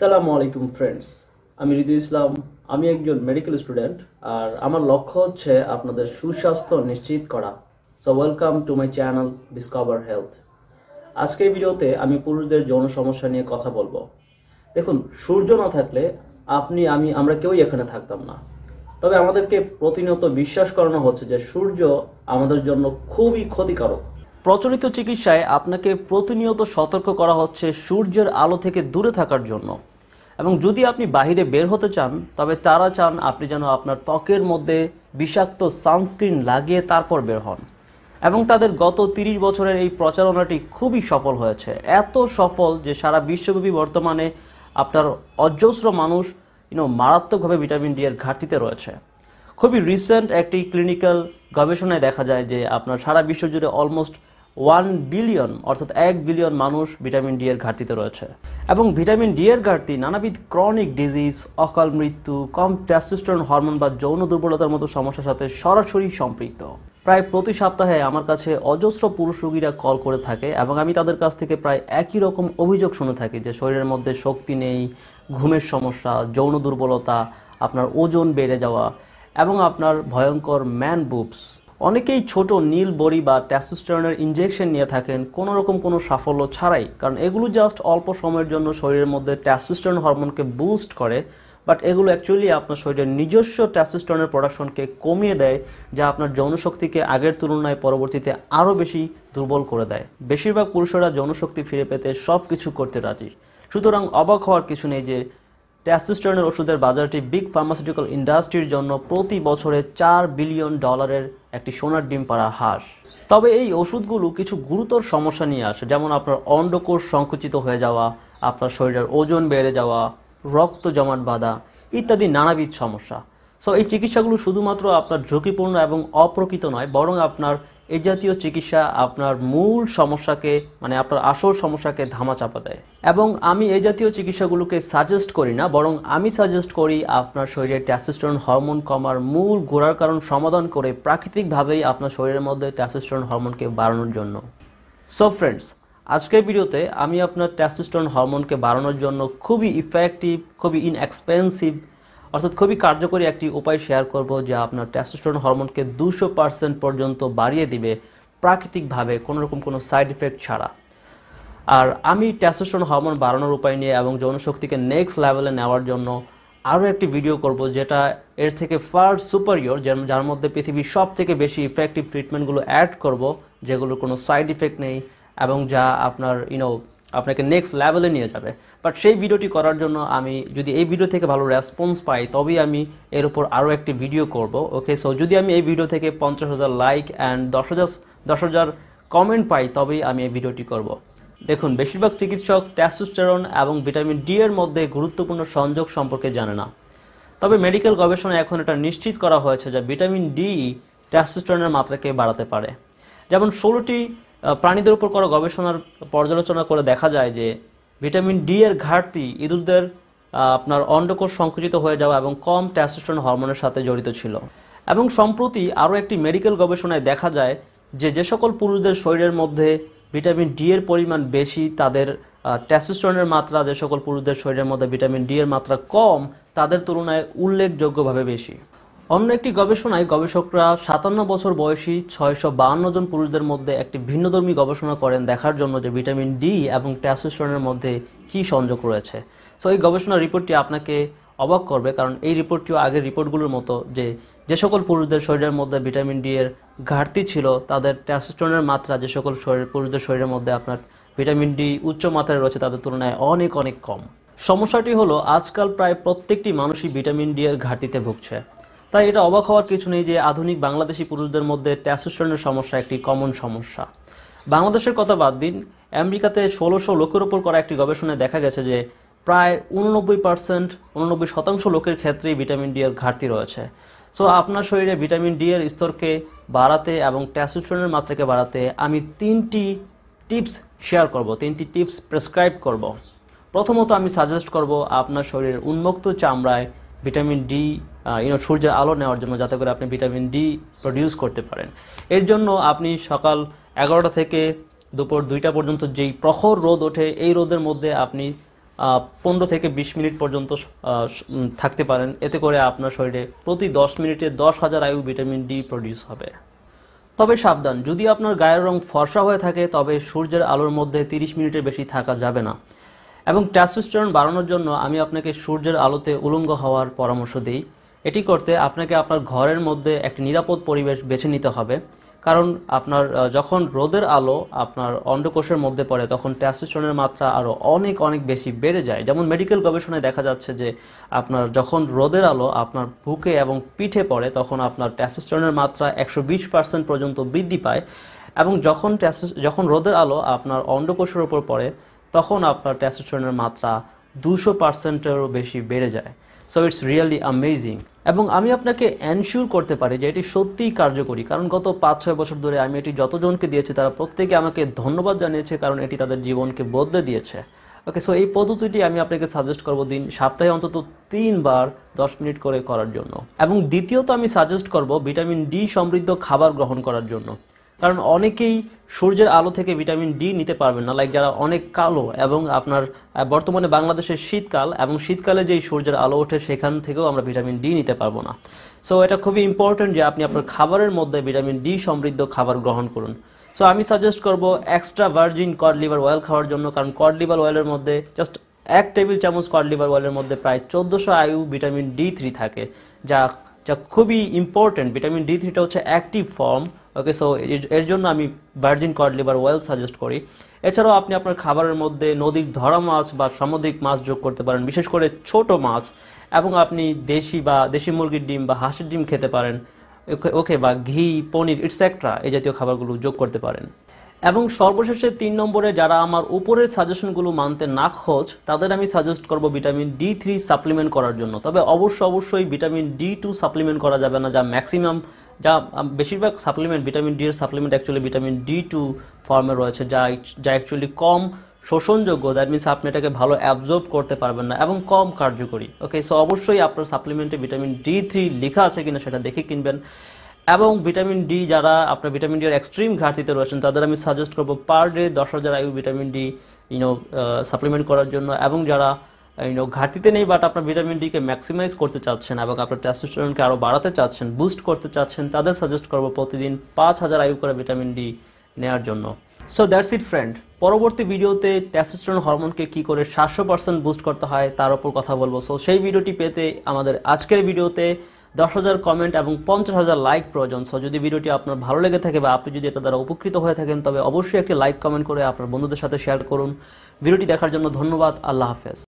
সালাম আলাইকুম ফ্রেন্ডস আমি হৃদয় ইসলাম আমি একজন মেডিকেল স্টুডেন্ট আর আমার লক্ষ্য হচ্ছে আপনাদের সুস্বাস্থ্য নিশ্চিত করা so welcome to my channel discover health আজকের ভিডিওতে আমি পুরুষদের যৌন সমস্যা নিয়ে কথা বলবো দেখুন সূর্য না থাকলে আপনি আমি আমরা কেউই এখানে থাকতাম না তবে আমাদেরকে প্রতিনিয়ত বিশ্বাস করানো হচ্ছে যে সূর্য আমাদের জন্য খুবই ক্ষতিকারক প্রচলিত চিকিৎসায় আপনাকে প্রতিনিয়ত সতর্ক করা হচ্ছে সূর্যের আলো থেকে দূরে থাকার জন্য এবং যদি আপনি বাহিরে বের হতে চান তবে তারা চান আপনি যেন আপনার ত্বকের মধ্যে বিষাক্ত সানস্ক্রিন লাগিয়ে তারপর বের হন এবং তাদের গত ৩০ বছরের এই প্রচারণাটি খুবই সফল হয়েছে এত সফল যে সারা বিশ্বব্যাপী বর্তমানে আপনার অজস্র মানুষ ইনো মারাত্মকভাবে ভিটামিন ডি এর ঘাটতিতে রয়েছে খুবই রিসেন্ট একটি ক্লিনিক্যাল গবেষণায় দেখা যায় যে আপনার সারা বিশ্ব জুড়ে অলমোস্ট ওয়ান বিলিয়ন অর্থাৎ এক বিলিয়ন মানুষ ভিটামিন ডি এর ঘাটতিতে রয়েছে এবং ভিটামিন ডি এর ঘাটতি নানাবিধ ক্রনিক ডিজিজ অকাল মৃত্যু কম ট্যাস্টোস্টেরন হরমোন বা যৌন দুর্বলতার মতো সমস্যার সাথে সরাসরি সম্পৃক্ত প্রায় প্রতি সপ্তাহে আমার কাছে অজস্র পুরুষ রোগীরা কল করে থাকে এবং আমি তাদের কাছ থেকে প্রায় একই রকম অভিযোগ শুনে থাকি যে শরীরের মধ্যে শক্তি নেই ঘুমের সমস্যা যৌন দুর্বলতা আপনার ওজন বেড়ে যাওয়া এবং আপনার ভয়ঙ্কর ম্যান বুবস অনেকেই ছোট নীল বড়ি বা ট্যাসোস্টেরনের ইঞ্জেকশন নিয়ে থাকেন কোনো রকম কোনো সাফল্য ছাড়াই কারণ এগুলো জাস্ট অল্প সময়ের জন্য শরীরের মধ্যে ট্যাসোস্টেরন হরমোনকে বুস্ট করে বাট এগুলো অ্যাকচুয়ালি আপনার শরীরের নিজস্ব ট্যাসোস্টেরনের প্রোডাকশনকে কমিয়ে দেয় যা আপনার যৌনশক্তিকে আগের তুলনায় পরবর্তীতে আরও বেশি দুর্বল করে দেয় বেশিরভাগ পুরুষরা যৌনশক্তি ফিরে পেতে সব কিছু করতে রাজি সুতরাং অবাক হওয়ার কিছু নেই যে ট্যাস্টোস্টেরনের ওষুধের বাজারটি বিগ ফার্মাসিউটিক্যাল ইন্ডাস্ট্রির জন্য প্রতি বছরে চার বিলিয়ন ডলারের একটি সোনার ডিম পাড়া হাস তবে এই ওষুধগুলো কিছু গুরুতর সমস্যা নিয়ে আসে যেমন আপনার অন্ডকোষ সংকুচিত হয়ে যাওয়া আপনার শরীরের ওজন বেড়ে যাওয়া রক্ত জমাট বাঁধা ইত্যাদি নানাবিধ সমস্যা সো এই চিকিৎসাগুলো শুধুমাত্র আপনার ঝুঁকিপূর্ণ এবং অপ্রকৃত নয় বরং আপনার এই জাতীয় চিকিৎসা আপনার মূল সমস্যাকে মানে আপনার আসল সমস্যাকে ধামা চাপা দেয় এবং আমি এই জাতীয় চিকিৎসাগুলোকে সাজেস্ট করি না বরং আমি সাজেস্ট করি আপনার শরীরে ট্যাসিস্টরন হরমোন কমার মূল ঘোরার কারণ সমাধান করে প্রাকৃতিকভাবেই আপনার শরীরের মধ্যে ট্যাসিস্টরন হরমোনকে বাড়ানোর জন্য সো ফ্রেন্ডস আজকের ভিডিওতে আমি আপনার ট্যাস্টোস্টেরন হরমোনকে বাড়ানোর জন্য খুবই ইফেক্টিভ খুবই ইনএক্সপেন্সিভ অর্থাৎ খুবই কার্যকরী একটি উপায় শেয়ার করব যা আপনার টেস্টোস্টেরন হরমোনকে দুশো পার্সেন্ট পর্যন্ত বাড়িয়ে দিবে প্রাকৃতিকভাবে কোনো রকম কোনো সাইড ইফেক্ট ছাড়া আর আমি টেস্টোস্টেরন হরমোন বাড়ানোর উপায় নিয়ে এবং যৌনশক্তিকে নেক্সট লেভেলে নেওয়ার জন্য আরও একটি ভিডিও করব যেটা এর থেকে ফার সুপারিয়র যার মধ্যে পৃথিবীর সব থেকে বেশি ইফেক্টিভ ট্রিটমেন্টগুলো অ্যাড করব যেগুলোর কোনো সাইড ইফেক্ট নেই এবং যা আপনার ইউনো আপনাকে নেক্সট লেভেলে নিয়ে যাবে বাট সেই ভিডিওটি করার জন্য আমি যদি এই ভিডিও থেকে ভালো রেসপন্স পাই তবেই আমি এর উপর আরও একটি ভিডিও করব ওকে সো যদি আমি এই ভিডিও থেকে পঞ্চাশ হাজার লাইক অ্যান্ড দশ হাজার দশ হাজার কমেন্ট পাই তবেই আমি এই ভিডিওটি করব। দেখুন বেশিরভাগ চিকিৎসক ট্যাসুস্টেরন এবং ভিটামিন ডি এর মধ্যে গুরুত্বপূর্ণ সংযোগ সম্পর্কে জানে না তবে মেডিকেল গবেষণা এখন এটা নিশ্চিত করা হয়েছে যে ভিটামিন ডি ট্যাসুস্টেরনের মাত্রাকে বাড়াতে পারে যেমন ষোলোটি প্রাণীদের উপর করা গবেষণার পর্যালোচনা করে দেখা যায় যে ভিটামিন ডি এর ঘাটতি ইঁদুরদের আপনার অন্ডকোষ সংকুচিত হয়ে যাওয়া এবং কম ট্যাস্টোস্টেরন হরমোনের সাথে জড়িত ছিল এবং সম্প্রতি আরও একটি মেডিকেল গবেষণায় দেখা যায় যে যে সকল পুরুষদের শরীরের মধ্যে ভিটামিন ডি এর পরিমাণ বেশি তাদের ট্যাস্টোস্টেরনের মাত্রা যে সকল পুরুষদের শরীরের মধ্যে ভিটামিন ডি এর মাত্রা কম তাদের তুলনায় উল্লেখযোগ্যভাবে বেশি অন্য একটি গবেষণায় গবেষকরা সাতান্ন বছর বয়সী ছয়শো বাহান্ন জন পুরুষদের মধ্যে একটি ভিন্নধর্মী গবেষণা করেন দেখার জন্য যে ভিটামিন ডি এবং ট্যাসোস্টনের মধ্যে কি সংযোগ রয়েছে সো এই গবেষণার রিপোর্টটি আপনাকে অবাক করবে কারণ এই রিপোর্টটিও আগের রিপোর্টগুলোর মতো যে যে সকল পুরুষদের শরীরের মধ্যে ভিটামিন ডি এর ঘাটতি ছিল তাদের ট্যাসোস্টনের মাত্রা যে সকল শরীর পুরুষদের শরীরের মধ্যে আপনার ভিটামিন ডি উচ্চ মাত্রায় রয়েছে তাদের তুলনায় অনেক অনেক কম সমস্যাটি হলো আজকাল প্রায় প্রত্যেকটি মানুষই ভিটামিন ডি এর ঘাটতিতে ভুগছে তাই এটা অবাক হওয়ার কিছু নেই যে আধুনিক বাংলাদেশি পুরুষদের মধ্যে ট্যাসোস্টেরনের সমস্যা একটি কমন সমস্যা বাংলাদেশের কথা বাদ দিন আমেরিকাতে ষোলোশো লোকের ওপর করা একটি গবেষণায় দেখা গেছে যে প্রায় উননব্বই পার্সেন্ট উননব্বই শতাংশ লোকের ক্ষেত্রেই ভিটামিন ডি এর ঘাটতি রয়েছে সো আপনার শরীরে ভিটামিন ডি এর স্তরকে বাড়াতে এবং ট্যাসোস্টেরনের মাত্রাকে বাড়াতে আমি তিনটি টিপস শেয়ার করব তিনটি টিপস প্রেসক্রাইব করব প্রথমত আমি সাজেস্ট করব আপনার শরীরের উন্মুক্ত চামড়ায় ভিটামিন ডি ইউনো সূর্যের আলো নেওয়ার জন্য যাতে করে আপনি ভিটামিন ডি প্রডিউস করতে পারেন এর জন্য আপনি সকাল এগারোটা থেকে দুপুর দুইটা পর্যন্ত যেই প্রখর রোদ ওঠে এই রোদের মধ্যে আপনি পনেরো থেকে বিশ মিনিট পর্যন্ত থাকতে পারেন এতে করে আপনার শরীরে প্রতি দশ মিনিটে দশ হাজার আয়ু ভিটামিন ডি প্রডিউস হবে তবে সাবধান যদি আপনার গায়ের রং ফর্সা হয়ে থাকে তবে সূর্যের আলোর মধ্যে তিরিশ মিনিটের বেশি থাকা যাবে না এবং ট্যাস্টোস্টেরন বাড়ানোর জন্য আমি আপনাকে সূর্যের আলোতে উলঙ্গ হওয়ার পরামর্শ দিই এটি করতে আপনাকে আপনার ঘরের মধ্যে একটি নিরাপদ পরিবেশ বেছে নিতে হবে কারণ আপনার যখন রোদের আলো আপনার অন্ডকোষের মধ্যে পড়ে তখন ট্যাসোস্টেরনের মাত্রা আরও অনেক অনেক বেশি বেড়ে যায় যেমন মেডিকেল গবেষণায় দেখা যাচ্ছে যে আপনার যখন রোদের আলো আপনার বুকে এবং পিঠে পড়ে তখন আপনার ট্যাসোস্টেরনের মাত্রা একশো পর্যন্ত বৃদ্ধি পায় এবং যখন যখন রোদের আলো আপনার অন্ডকোষের ওপর পড়ে তখন আপনার টেস্টোস্টেরনের মাত্রা দুশো পার্সেন্টেরও বেশি বেড়ে যায় সো ইটস রিয়েলি অ্যামেজিং এবং আমি আপনাকে এনশিওর করতে পারি যে এটি সত্যিই কার্যকরী কারণ গত পাঁচ ছয় বছর ধরে আমি এটি যতজনকে দিয়েছি তারা প্রত্যেকে আমাকে ধন্যবাদ জানিয়েছে কারণ এটি তাদের জীবনকে বদলে দিয়েছে ওকে সো এই পদ্ধতিটি আমি আপনাকে সাজেস্ট করব দিন সপ্তাহে অন্তত তিনবার দশ মিনিট করে করার জন্য এবং দ্বিতীয়ত আমি সাজেস্ট করব ভিটামিন ডি সমৃদ্ধ খাবার গ্রহণ করার জন্য কারণ অনেকেই সূর্যের আলো থেকে ভিটামিন ডি নিতে পারবেন না লাইক যারা অনেক কালো এবং আপনার বর্তমানে বাংলাদেশের শীতকাল এবং শীতকালে যেই সূর্যের আলো ওঠে সেখান থেকেও আমরা ভিটামিন ডি নিতে পারবো না সো এটা খুবই ইম্পর্টেন্ট যে আপনি আপনার খাবারের মধ্যে ভিটামিন ডি সমৃদ্ধ খাবার গ্রহণ করুন সো আমি সাজেস্ট করব extra virgin cod liver oil খাওয়ার জন্য কারণ কড লিভার অয়েলের মধ্যে জাস্ট এক টেবিল চামচ কড লিভার অয়েলের মধ্যে প্রায় চোদ্দোশো আয়ু ভিটামিন ডি থ্রি থাকে যা যা খুবই ইম্পর্ট্যান্ট ভিটামিন ডি থ্রিটা হচ্ছে অ্যাক্টিভ ফর্ম ওকে সো এর জন্য আমি virgin cod liver oil suggest করি এছাড়াও আপনি আপনার খাবারের মধ্যে নদীর ধরা মাছ বা সামুদ্রিক মাছ যোগ করতে পারেন বিশেষ করে ছোট মাছ এবং আপনি দেশি বা দেশি মুরগির ডিম বা হাঁসের ডিম খেতে পারেন ওকে বা ঘি পনির ইটসেট্রা এই জাতীয় খাবারগুলো যোগ করতে পারেন এবং সর্বশেষে তিন নম্বরে যারা আমার উপরের সাজেশনগুলো মানতে না খোঁজ তাদের আমি সাজেস্ট করব ভিটামিন ডি থ্রি সাপ্লিমেন্ট করার জন্য তবে অবশ্য অবশ্যই ভিটামিন ডি টু সাপ্লিমেন্ট করা যাবে না যা ম্যাক্সিমাম যা বেশিরভাগ সাপ্লিমেন্ট ভিটামিন ডি এর supplement actually vitamin D two ফর্মে রয়েছে যা যা অ্যাকচুয়ালি কম শোষণযোগ্য দ্যাট মিনস আপনি এটাকে ভালো অ্যাবজর্ব করতে পারবেন না এবং কম কার্যকরী ওকে সো অবশ্যই আপনার সাপ্লিমেন্টে ভিটামিন ডি থ্রি লেখা আছে কিনা সেটা দেখে কিনবেন এবং ভিটামিন ডি যারা আপনার ভিটামিন ডি এর এক্সট্রিম ঘাটতিতে রয়েছেন তাদের আমি সাজেস্ট করব পার ডে দশ হাজার আয়ু ভিটামিন ডি ইউনো সাপ্লিমেন্ট করার জন্য এবং যারা ইউনো ঘাটতিতে নেই বাট আপনার ভিটামিন ডিকে ম্যাক্সিমাইজ করতে চাচ্ছেন এবং আপনার টেস্টোস্টেরনকে আরও বাড়াতে চাচ্ছেন বুস্ট করতে চাচ্ছেন তাদের সাজেস্ট করব প্রতিদিন পাঁচ হাজার আয়ু করে ভিটামিন ডি নেওয়ার জন্য সো দ্যাটস ইট ফ্রেন্ড পরবর্তী ভিডিওতে টেস্টোস্টেরন হরমোনকে কি করে সাতশো পার্সেন্ট বুস্ট করতে হয় তার ওপর কথা বলবো সো সেই ভিডিওটি পেতে আমাদের আজকের ভিডিওতে দশ হাজার কমেন্ট এবং পঞ্চাশ হাজার লাইক প্রয়োজন সো যদি ভিডিওটি আপনার ভালো লেগে থাকে বা আপনি যদি এটা দ্বারা উপকৃত হয়ে থাকেন তবে অবশ্যই একটি লাইক কমেন্ট করে আপনার বন্ধুদের সাথে শেয়ার করুন ভিডিওটি দেখার জন্য ধন্যবাদ আল্লাহ হাফেজ